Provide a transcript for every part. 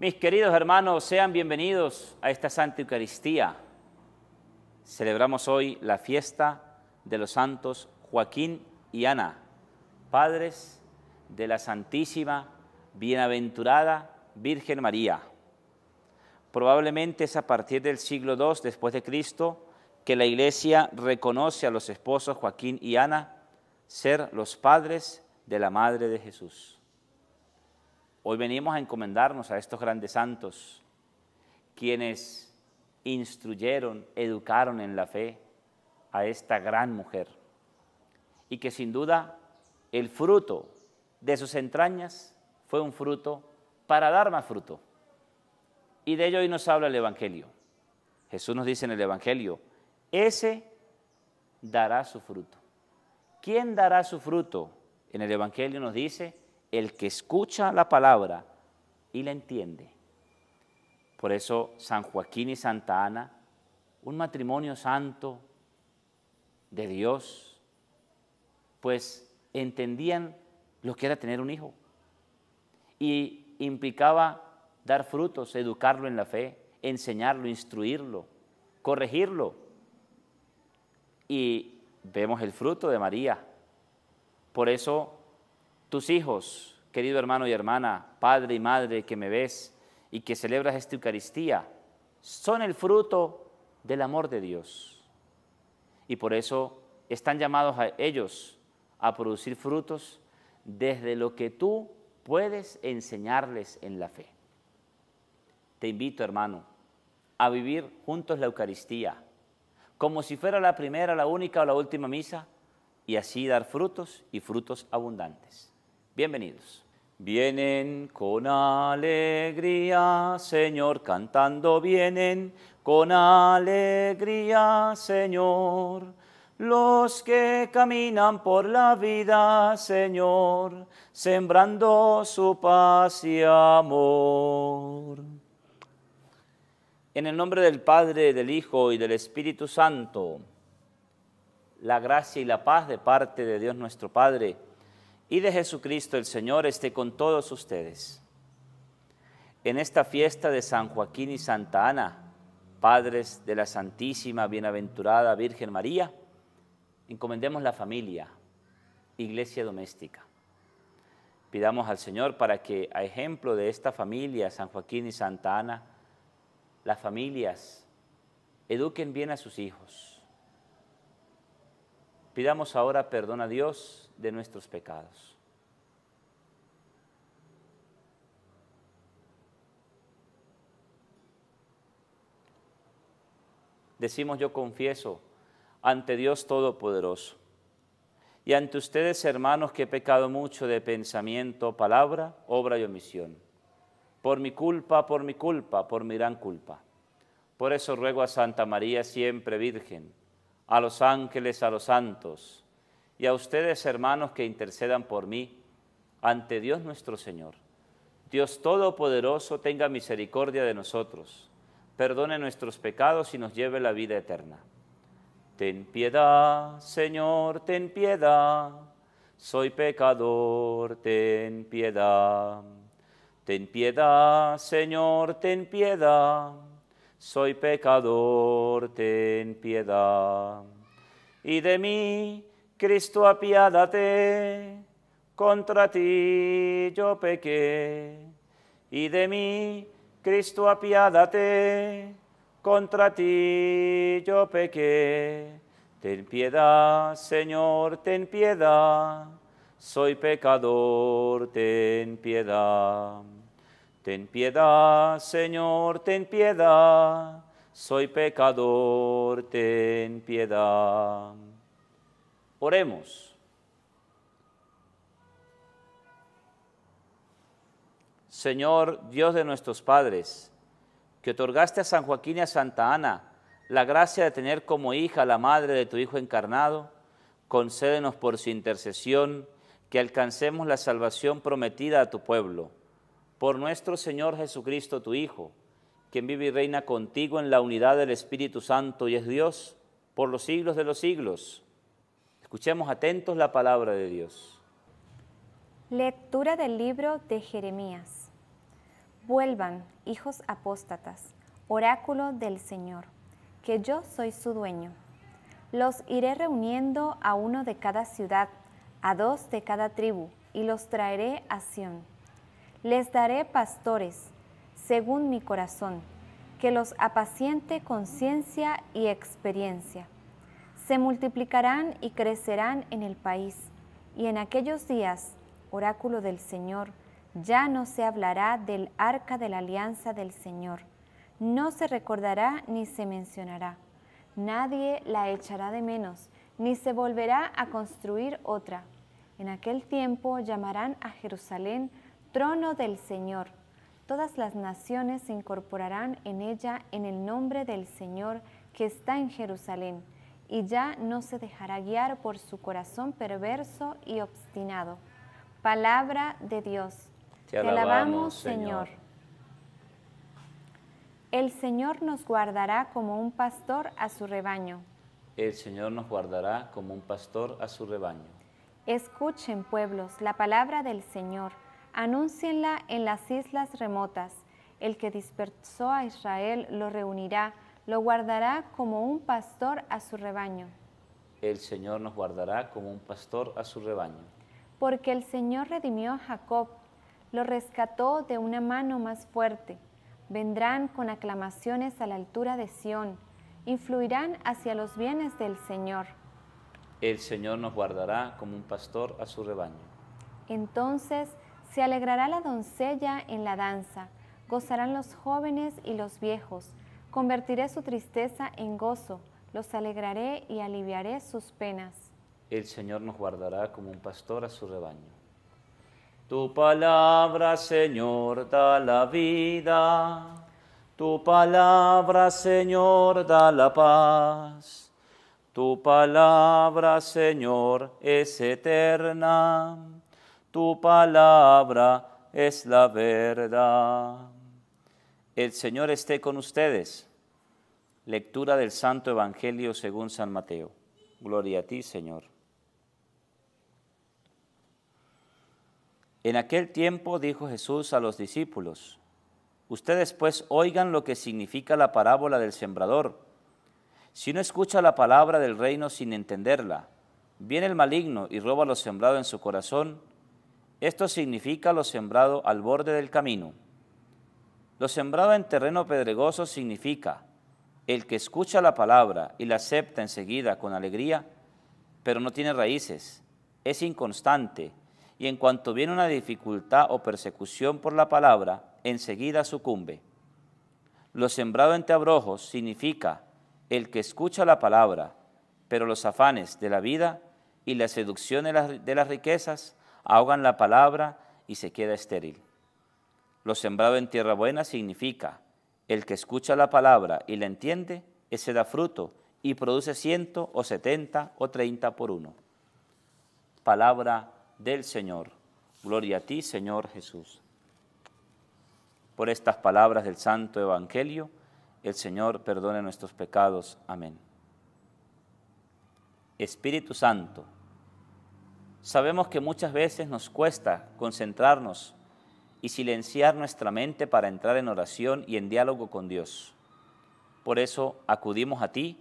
Mis queridos hermanos, sean bienvenidos a esta Santa Eucaristía. Celebramos hoy la fiesta de los santos Joaquín y Ana, padres de la Santísima Bienaventurada Virgen María. Probablemente es a partir del siglo II después de Cristo que la Iglesia reconoce a los esposos Joaquín y Ana ser los padres de la Madre de Jesús. Hoy venimos a encomendarnos a estos grandes santos, quienes instruyeron, educaron en la fe a esta gran mujer, y que sin duda el fruto de sus entrañas fue un fruto para dar más fruto. Y de ello hoy nos habla el Evangelio. Jesús nos dice en el Evangelio, ese dará su fruto. ¿Quién dará su fruto? En el Evangelio nos dice, el que escucha la palabra y la entiende. Por eso San Joaquín y Santa Ana, un matrimonio santo de Dios, pues entendían lo que era tener un hijo. Y implicaba dar frutos, educarlo en la fe, enseñarlo, instruirlo, corregirlo. Y vemos el fruto de María. Por eso tus hijos, querido hermano y hermana, padre y madre que me ves y que celebras esta Eucaristía, son el fruto del amor de Dios. Y por eso están llamados a ellos a producir frutos desde lo que tú puedes enseñarles en la fe. Te invito, hermano, a vivir juntos la Eucaristía, como si fuera la primera, la única o la última misa, y así dar frutos y frutos abundantes. Bienvenidos. Vienen con alegría, Señor, cantando vienen con alegría, Señor. Los que caminan por la vida, Señor, sembrando su paz y amor. En el nombre del Padre, del Hijo y del Espíritu Santo, la gracia y la paz de parte de Dios nuestro Padre y de Jesucristo el Señor esté con todos ustedes. En esta fiesta de San Joaquín y Santa Ana, padres de la Santísima Bienaventurada Virgen María, encomendemos la familia, iglesia doméstica. Pidamos al Señor para que, a ejemplo de esta familia, San Joaquín y Santa Ana, las familias eduquen bien a sus hijos. Pidamos ahora perdón a Dios de nuestros pecados. Decimos yo confieso ante Dios Todopoderoso y ante ustedes hermanos que he pecado mucho de pensamiento, palabra, obra y omisión. Por mi culpa, por mi culpa, por mi gran culpa. Por eso ruego a Santa María siempre Virgen, a los ángeles, a los santos, y a ustedes, hermanos, que intercedan por mí ante Dios nuestro Señor. Dios Todopoderoso tenga misericordia de nosotros, perdone nuestros pecados y nos lleve la vida eterna. Ten piedad, Señor, ten piedad, soy pecador, ten piedad. Ten piedad, Señor, ten piedad, soy pecador, ten piedad. Y de mí, Cristo, apiádate, contra ti yo pequé, y de mí, Cristo, apiádate, contra ti yo pequé. Ten piedad, Señor, ten piedad, soy pecador, ten piedad. Ten piedad, Señor, ten piedad, soy pecador, ten piedad. Oremos. Señor Dios de nuestros padres, que otorgaste a San Joaquín y a Santa Ana la gracia de tener como hija a la madre de tu Hijo encarnado, concédenos por su intercesión que alcancemos la salvación prometida a tu pueblo. Por nuestro Señor Jesucristo, tu Hijo, quien vive y reina contigo en la unidad del Espíritu Santo y es Dios, por los siglos de los siglos. Escuchemos atentos la palabra de Dios. Lectura del libro de Jeremías. Vuelvan, hijos apóstatas, oráculo del Señor, que yo soy su dueño. Los iré reuniendo a uno de cada ciudad, a dos de cada tribu, y los traeré a Sión. Les daré pastores, según mi corazón, que los apaciente con ciencia y experiencia se multiplicarán y crecerán en el país. Y en aquellos días, oráculo del Señor, ya no se hablará del arca de la alianza del Señor, no se recordará ni se mencionará. Nadie la echará de menos, ni se volverá a construir otra. En aquel tiempo llamarán a Jerusalén trono del Señor. Todas las naciones se incorporarán en ella en el nombre del Señor que está en Jerusalén y ya no se dejará guiar por su corazón perverso y obstinado. Palabra de Dios. Te alabamos, Señor. Señor. El Señor nos guardará como un pastor a su rebaño. El Señor nos guardará como un pastor a su rebaño. Escuchen, pueblos, la palabra del Señor. Anúncienla en las islas remotas. El que dispersó a Israel lo reunirá lo guardará como un pastor a su rebaño. El Señor nos guardará como un pastor a su rebaño. Porque el Señor redimió a Jacob, lo rescató de una mano más fuerte. Vendrán con aclamaciones a la altura de Sión, influirán hacia los bienes del Señor. El Señor nos guardará como un pastor a su rebaño. Entonces se alegrará la doncella en la danza, gozarán los jóvenes y los viejos Convertiré su tristeza en gozo, los alegraré y aliviaré sus penas. El Señor nos guardará como un pastor a su rebaño. Tu palabra, Señor, da la vida. Tu palabra, Señor, da la paz. Tu palabra, Señor, es eterna. Tu palabra es la verdad. El Señor esté con ustedes Lectura del Santo Evangelio según San Mateo. Gloria a ti, Señor. En aquel tiempo dijo Jesús a los discípulos, Ustedes pues oigan lo que significa la parábola del sembrador. Si no escucha la palabra del reino sin entenderla, viene el maligno y roba lo sembrado en su corazón. Esto significa lo sembrado al borde del camino. Lo sembrado en terreno pedregoso significa el que escucha la palabra y la acepta enseguida con alegría, pero no tiene raíces, es inconstante, y en cuanto viene una dificultad o persecución por la palabra, enseguida sucumbe. Lo sembrado en abrojos significa el que escucha la palabra, pero los afanes de la vida y la seducción de las riquezas ahogan la palabra y se queda estéril. Lo sembrado en tierra buena significa el que escucha la palabra y la entiende, ese da fruto y produce ciento o setenta o treinta por uno. Palabra del Señor. Gloria a ti, Señor Jesús. Por estas palabras del Santo Evangelio, el Señor perdone nuestros pecados. Amén. Espíritu Santo, sabemos que muchas veces nos cuesta concentrarnos y silenciar nuestra mente para entrar en oración y en diálogo con Dios. Por eso acudimos a ti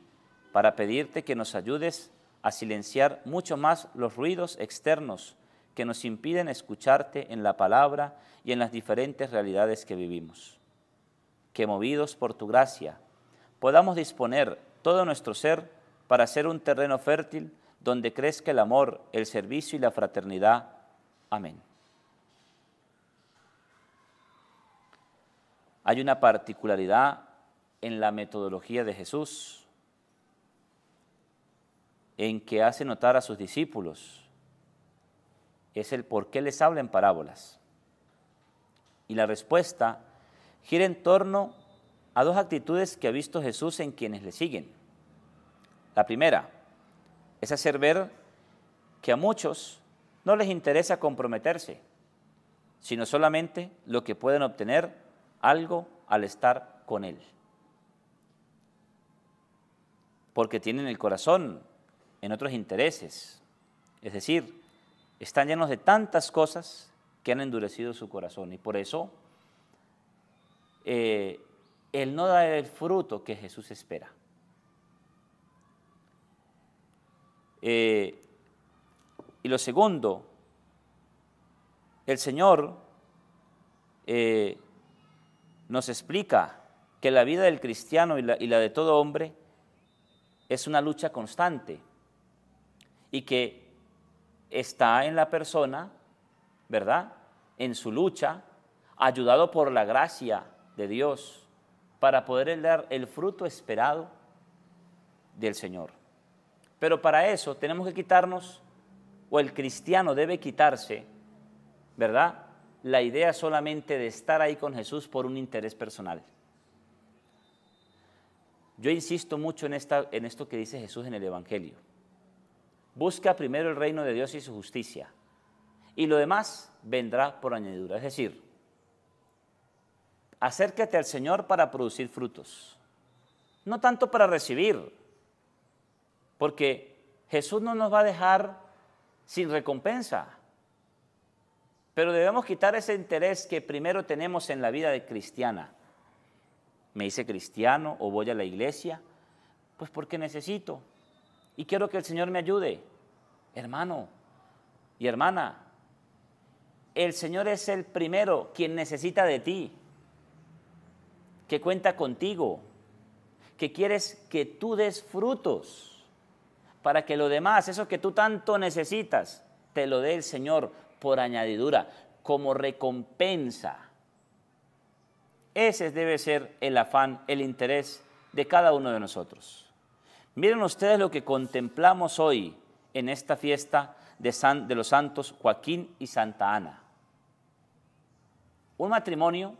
para pedirte que nos ayudes a silenciar mucho más los ruidos externos que nos impiden escucharte en la palabra y en las diferentes realidades que vivimos. Que movidos por tu gracia, podamos disponer todo nuestro ser para ser un terreno fértil donde crezca el amor, el servicio y la fraternidad. Amén. Hay una particularidad en la metodología de Jesús, en que hace notar a sus discípulos, es el por qué les habla en parábolas. Y la respuesta gira en torno a dos actitudes que ha visto Jesús en quienes le siguen. La primera es hacer ver que a muchos no les interesa comprometerse, sino solamente lo que pueden obtener algo al estar con Él. Porque tienen el corazón en otros intereses. Es decir, están llenos de tantas cosas que han endurecido su corazón. Y por eso Él eh, no da el fruto que Jesús espera. Eh, y lo segundo, el Señor eh, nos explica que la vida del cristiano y la, de todo hombre es una lucha constante y que está en la persona, ¿verdad? En su lucha, ayudado por la gracia de Dios para poder dar el fruto esperado del Señor. Pero para eso tenemos que quitarnos, o el cristiano debe quitarse, ¿verdad? la idea solamente de estar ahí con Jesús por un interés personal. Yo insisto mucho en, esta, en esto que dice Jesús en el Evangelio. Busca primero el reino de Dios y su justicia, y lo demás vendrá por añadidura. Es decir, acércate al Señor para producir frutos, no tanto para recibir, porque Jesús no nos va a dejar sin recompensa. Pero debemos quitar ese interés que primero tenemos en la vida de cristiana. Me hice cristiano o voy a la iglesia, pues porque necesito y quiero que el Señor me ayude. Hermano y hermana, el Señor es el primero quien necesita de ti, que cuenta contigo, que quieres que tú des frutos para que lo demás, eso que tú tanto necesitas, te lo dé el Señor por añadidura, como recompensa. Ese debe ser el afán, el interés de cada uno de nosotros. Miren ustedes lo que contemplamos hoy en esta fiesta de, de los santos Joaquín y Santa Ana. Un matrimonio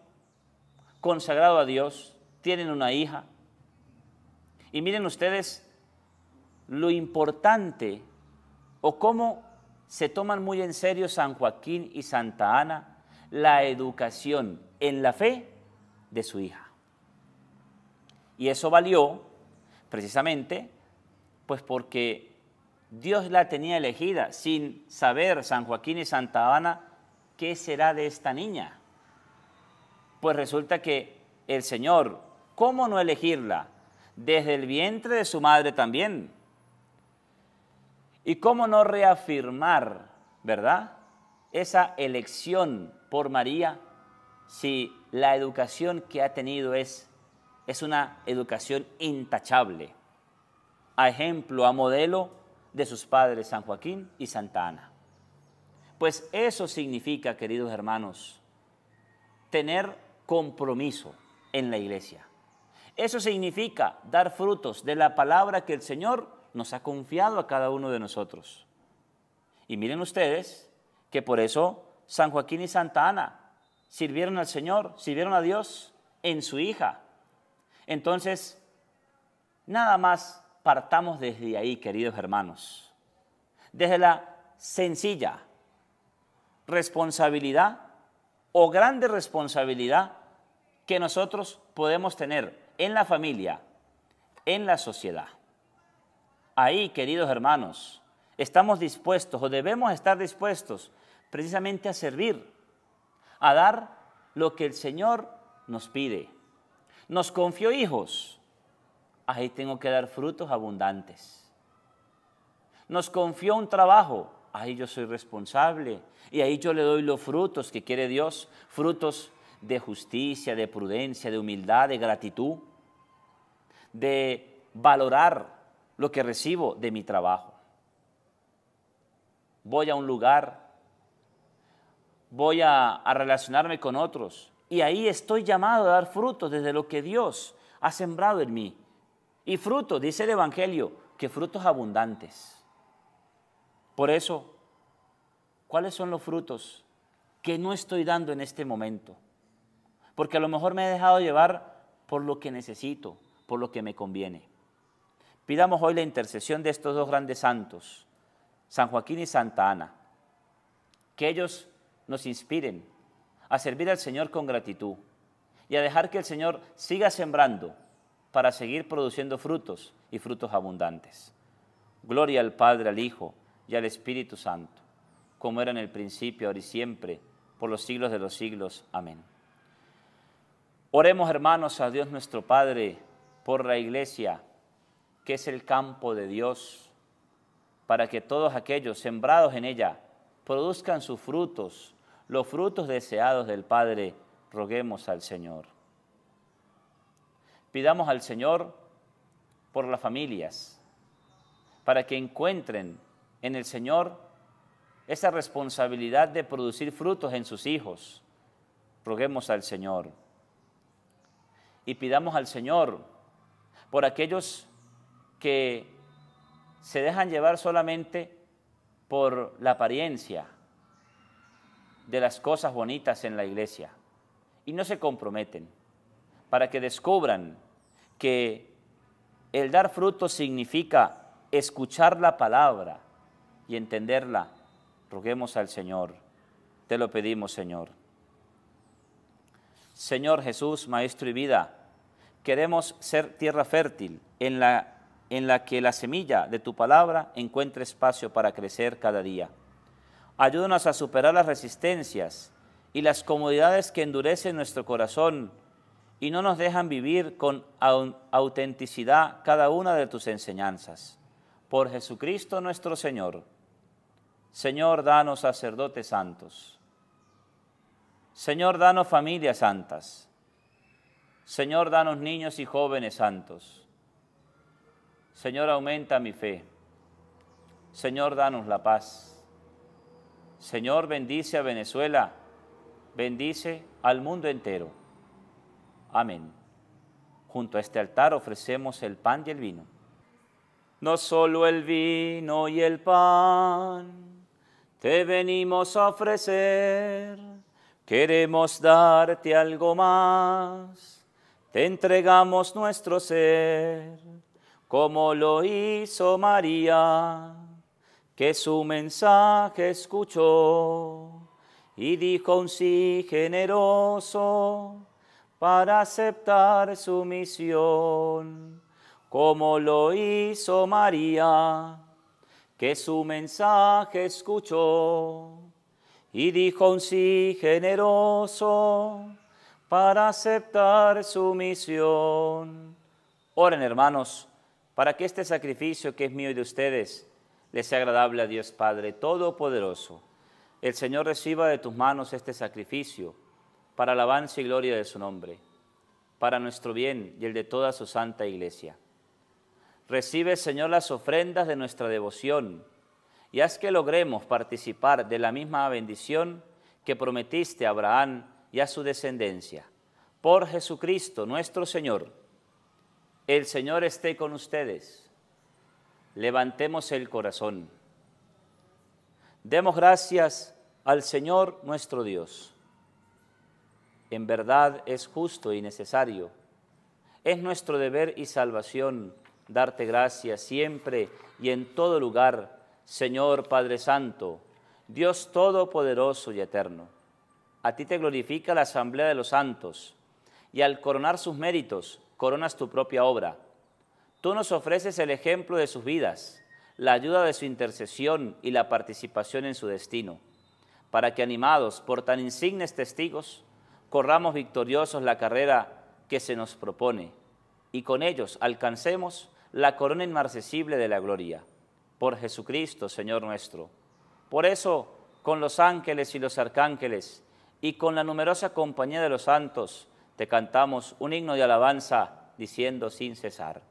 consagrado a Dios, tienen una hija. Y miren ustedes lo importante o cómo se toman muy en serio San Joaquín y Santa Ana la educación en la fe de su hija. Y eso valió precisamente pues porque Dios la tenía elegida sin saber San Joaquín y Santa Ana qué será de esta niña. Pues resulta que el Señor, ¿cómo no elegirla? Desde el vientre de su madre también y cómo no reafirmar, ¿verdad? Esa elección por María si la educación que ha tenido es, es una educación intachable, a ejemplo, a modelo de sus padres San Joaquín y Santa Ana. Pues eso significa, queridos hermanos, tener compromiso en la iglesia. Eso significa dar frutos de la palabra que el Señor nos ha confiado a cada uno de nosotros. Y miren ustedes que por eso San Joaquín y Santa Ana sirvieron al Señor, sirvieron a Dios en su hija. Entonces, nada más partamos desde ahí, queridos hermanos, desde la sencilla responsabilidad o grande responsabilidad que nosotros podemos tener en la familia, en la sociedad. Ahí, queridos hermanos, estamos dispuestos o debemos estar dispuestos precisamente a servir, a dar lo que el Señor nos pide. Nos confió hijos, ahí tengo que dar frutos abundantes. Nos confió un trabajo, ahí yo soy responsable y ahí yo le doy los frutos que quiere Dios, frutos de justicia, de prudencia, de humildad, de gratitud, de valorar lo que recibo de mi trabajo. Voy a un lugar, voy a, relacionarme con otros y ahí estoy llamado a dar frutos desde lo que Dios ha sembrado en mí. Y fruto, dice el Evangelio, que frutos abundantes. Por eso, ¿cuáles son los frutos que no estoy dando en este momento? Porque a lo mejor me he dejado llevar por lo que necesito, por lo que me conviene. Pidamos hoy la intercesión de estos dos grandes santos, San Joaquín y Santa Ana, que ellos nos inspiren a servir al Señor con gratitud y a dejar que el Señor siga sembrando para seguir produciendo frutos y frutos abundantes. Gloria al Padre, al Hijo y al Espíritu Santo, como era en el principio, ahora y siempre, por los siglos de los siglos. Amén. Oremos hermanos a Dios nuestro Padre por la Iglesia que es el campo de Dios, para que todos aquellos sembrados en ella produzcan sus frutos, los frutos deseados del Padre, roguemos al Señor. Pidamos al Señor por las familias, para que encuentren en el Señor esa responsabilidad de producir frutos en sus hijos. Roguemos al Señor. Y pidamos al Señor por aquellos que se dejan llevar solamente por la apariencia de las cosas bonitas en la iglesia y no se comprometen para que descubran que el dar fruto significa escuchar la palabra y entenderla. Roguemos al Señor. Te lo pedimos, Señor. Señor Jesús, Maestro y vida, queremos ser tierra fértil en la en la que la semilla de tu palabra encuentre espacio para crecer cada día. Ayúdanos a superar las resistencias y las comodidades que endurecen nuestro corazón y no nos dejan vivir con autenticidad cada una de tus enseñanzas. Por Jesucristo nuestro Señor. Señor, danos sacerdotes santos. Señor, danos familias santas. Señor, danos niños y jóvenes santos. Señor, aumenta mi fe. Señor, danos la paz. Señor, bendice a Venezuela. Bendice al mundo entero. Amén. Junto a este altar ofrecemos el pan y el vino. No solo el vino y el pan te venimos a ofrecer, queremos darte algo más, te entregamos nuestro ser como lo hizo María, que su mensaje escuchó y dijo un sí generoso para aceptar su misión, como lo hizo María, que su mensaje escuchó y dijo un sí generoso para aceptar su misión. Oren hermanos para que este sacrificio que es mío y de ustedes les sea agradable a Dios Padre Todopoderoso. El Señor reciba de tus manos este sacrificio para alabanza y gloria de su nombre, para nuestro bien y el de toda su santa iglesia. Recibe, Señor, las ofrendas de nuestra devoción y haz que logremos participar de la misma bendición que prometiste a Abraham y a su descendencia. Por Jesucristo nuestro Señor el Señor esté con ustedes. Levantemos el corazón. Demos gracias al Señor nuestro Dios. En verdad es justo y necesario. Es nuestro deber y salvación darte gracias siempre y en todo lugar, Señor Padre Santo, Dios Todopoderoso y Eterno. A ti te glorifica la Asamblea de los Santos, y al coronar sus méritos, coronas tu propia obra. Tú nos ofreces el ejemplo de sus vidas, la ayuda de su intercesión y la participación en su destino, para que animados por tan insignes testigos, corramos victoriosos la carrera que se nos propone y con ellos alcancemos la corona inmarcesible de la gloria, por Jesucristo, Señor nuestro. Por eso, con los ángeles y los arcángeles, y con la numerosa compañía de los santos, te cantamos un himno de alabanza diciendo sin cesar,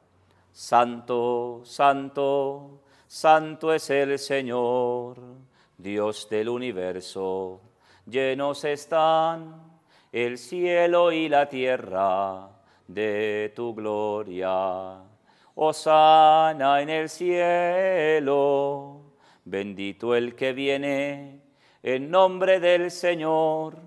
Santo, santo, santo es el Señor, Dios del universo, llenos están el cielo y la tierra de tu gloria. sana en el cielo, bendito el que viene en nombre del Señor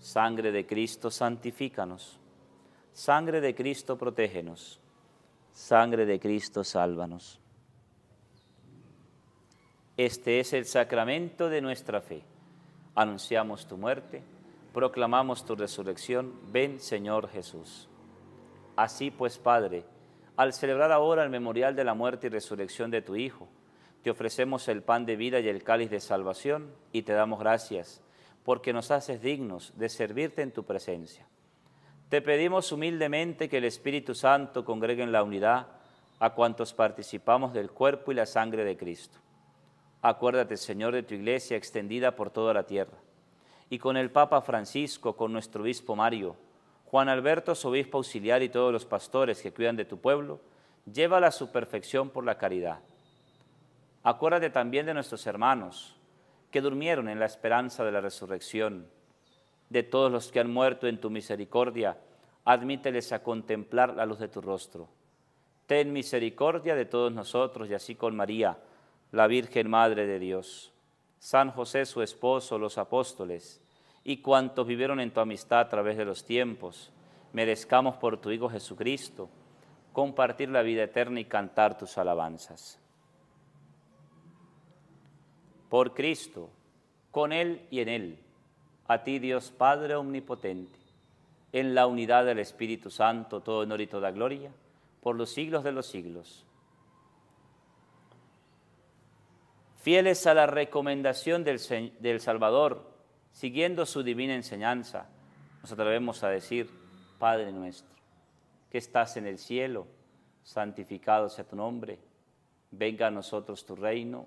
Sangre de Cristo, santifícanos. Sangre de Cristo, protégenos. Sangre de Cristo, sálvanos. Este es el sacramento de nuestra fe. Anunciamos tu muerte, proclamamos tu resurrección. Ven, Señor Jesús. Así pues, Padre, al celebrar ahora el memorial de la muerte y resurrección de tu Hijo, te ofrecemos el pan de vida y el cáliz de salvación y te damos gracias porque nos haces dignos de servirte en tu presencia. Te pedimos humildemente que el Espíritu Santo congregue en la unidad a cuantos participamos del cuerpo y la sangre de Cristo. Acuérdate, Señor, de tu iglesia extendida por toda la tierra, y con el Papa Francisco, con nuestro obispo Mario, Juan Alberto, su obispo auxiliar y todos los pastores que cuidan de tu pueblo, llévala a su perfección por la caridad. Acuérdate también de nuestros hermanos, que durmieron en la esperanza de la resurrección. De todos los que han muerto en tu misericordia, admíteles a contemplar la luz de tu rostro. Ten misericordia de todos nosotros y así con María, la Virgen Madre de Dios, San José su esposo, los apóstoles, y cuantos vivieron en tu amistad a través de los tiempos, merezcamos por tu Hijo Jesucristo compartir la vida eterna y cantar tus alabanzas por Cristo, con Él y en Él, a ti Dios Padre Omnipotente, en la unidad del Espíritu Santo, todo honor y toda gloria, por los siglos de los siglos. Fieles a la recomendación del, Salvador, siguiendo su divina enseñanza, nos atrevemos a decir, Padre nuestro, que estás en el cielo, santificado sea tu nombre, venga a nosotros tu reino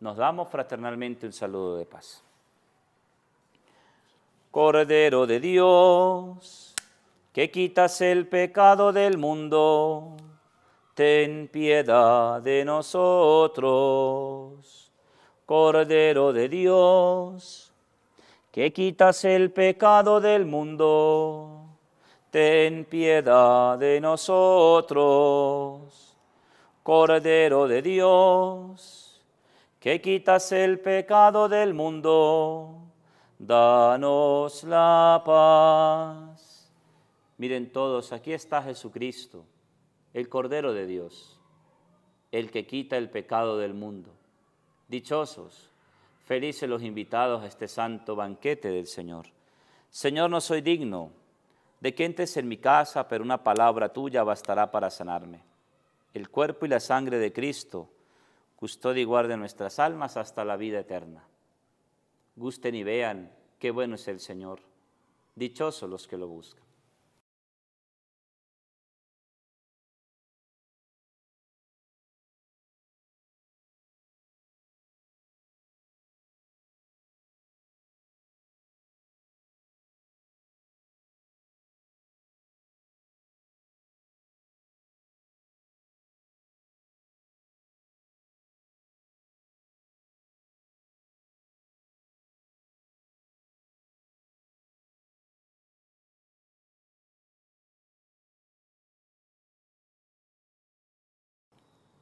nos damos fraternalmente un saludo de paz. Cordero de Dios, que quitas el pecado del mundo, ten piedad de nosotros. Cordero de Dios, que quitas el pecado del mundo, ten piedad de nosotros. Cordero de Dios, que quitas el pecado del mundo, danos la paz. Miren todos, aquí está Jesucristo, el Cordero de Dios, el que quita el pecado del mundo. Dichosos, felices los invitados a este santo banquete del Señor. Señor, no soy digno de que entres en mi casa, pero una palabra tuya bastará para sanarme. El cuerpo y la sangre de Cristo custodia y guarde nuestras almas hasta la vida eterna. Gusten y vean qué bueno es el Señor. Dichosos los que lo buscan.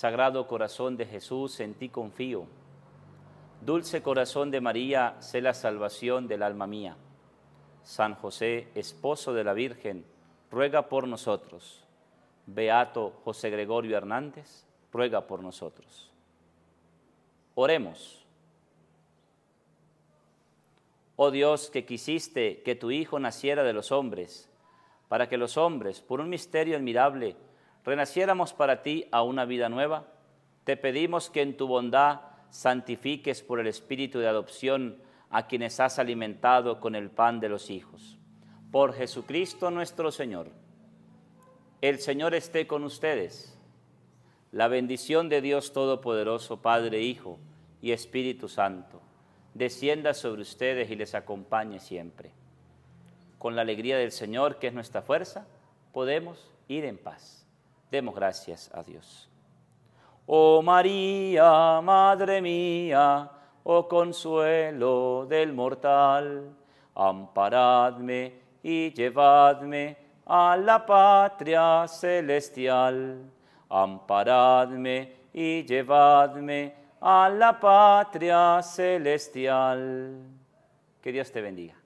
Sagrado corazón de Jesús, en ti confío. Dulce corazón de María, sé la salvación del alma mía. San José, esposo de la Virgen, ruega por nosotros. Beato José Gregorio Hernández, ruega por nosotros. Oremos. Oh Dios, que quisiste que tu Hijo naciera de los hombres, para que los hombres, por un misterio admirable, renaciéramos para ti a una vida nueva, te pedimos que en tu bondad santifiques por el Espíritu de adopción a quienes has alimentado con el pan de los hijos. Por Jesucristo nuestro Señor. El Señor esté con ustedes. La bendición de Dios Todopoderoso, Padre, Hijo y Espíritu Santo, descienda sobre ustedes y les acompañe siempre. Con la alegría del Señor, que es nuestra fuerza, podemos ir en paz. Demos gracias a Dios. Oh María, Madre mía, oh consuelo del mortal, amparadme y llevadme a la patria celestial. Amparadme y llevadme a la patria celestial. Que Dios te bendiga.